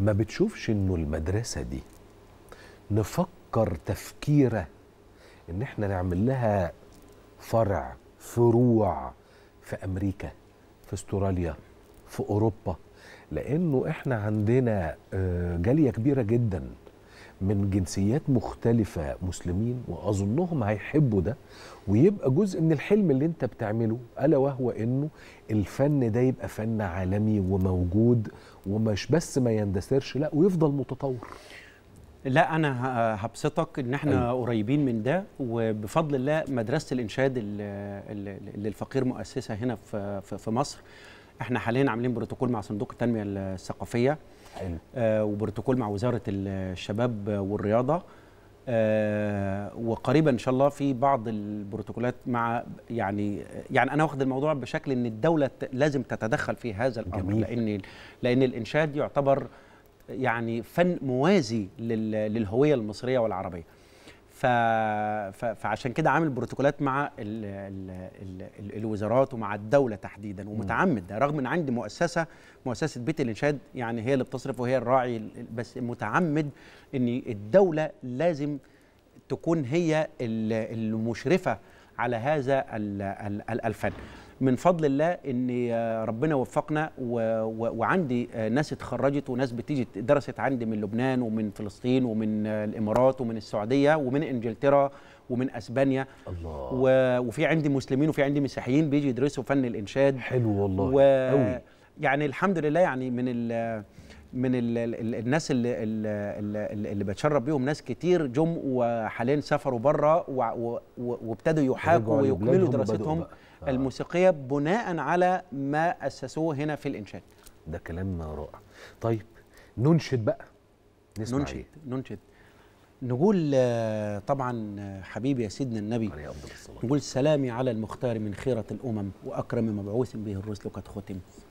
ما بتشوفش انه المدرسه دي نفكر تفكيره ان احنا نعمل لها فرع فروع في امريكا في استراليا في اوروبا لانه احنا عندنا آه، جاليه كبيره جدا من جنسيات مختلفة مسلمين وأظنهم هيحبوا ده ويبقى جزء من الحلم اللي أنت بتعمله ألا وهو إنه الفن ده يبقى فن عالمي وموجود ومش بس ما يندثرش لا ويفضل متطور لا انا هبسطك ان احنا أيوة. قريبين من ده وبفضل الله مدرسه الانشاد اللي الفقير مؤسسها هنا في مصر احنا حاليا عاملين بروتوكول مع صندوق التنميه الثقافيه آه وبروتوكول مع وزاره الشباب والرياضه آه وقريبا ان شاء الله في بعض البروتوكولات مع يعني يعني انا واخد الموضوع بشكل ان الدوله لازم تتدخل في هذا الامر جميل. لان لان الانشاد يعتبر يعني فن موازي للهويه المصريه والعربيه ف... ف... فعشان كده عامل بروتوكولات مع ال... ال... ال... الوزارات ومع الدوله تحديدا ومتعمد ده رغم ان عندي مؤسسه مؤسسه بيت الانشاد يعني هي اللي بتصرف وهي الراعي بس متعمد ان الدوله لازم تكون هي المشرفه على هذا الفن من فضل الله ان آه، ربنا وفقنا وعندي آه، ناس اتخرجت وناس بتيجي درست عندي من لبنان ومن فلسطين ومن آه، الامارات ومن السعوديه ومن انجلترا ومن اسبانيا الله و... وفي عندي مسلمين وفي عندي مسيحيين بيجي يدرسوا فن الانشاد حلو والله و... قوي يعني الحمد لله يعني من ال من الـ الـ الناس اللي, اللي, اللي بتشرب بيهم ناس كتير جم وحاليا سافروا بره وابتدوا يحاكوا ويكملوا دراستهم آه. الموسيقيه بناء على ما اسسوه هنا في الانشاد ده كلام رائع طيب ننشد بقى نسمع ننشد إيه؟ ننشد نقول آه، طبعا آه، حبيبي يا سيدنا النبي عليه نقول سلامي على المختار من خيرة الأمم وأكرم مبعوث به الرسل قد ختم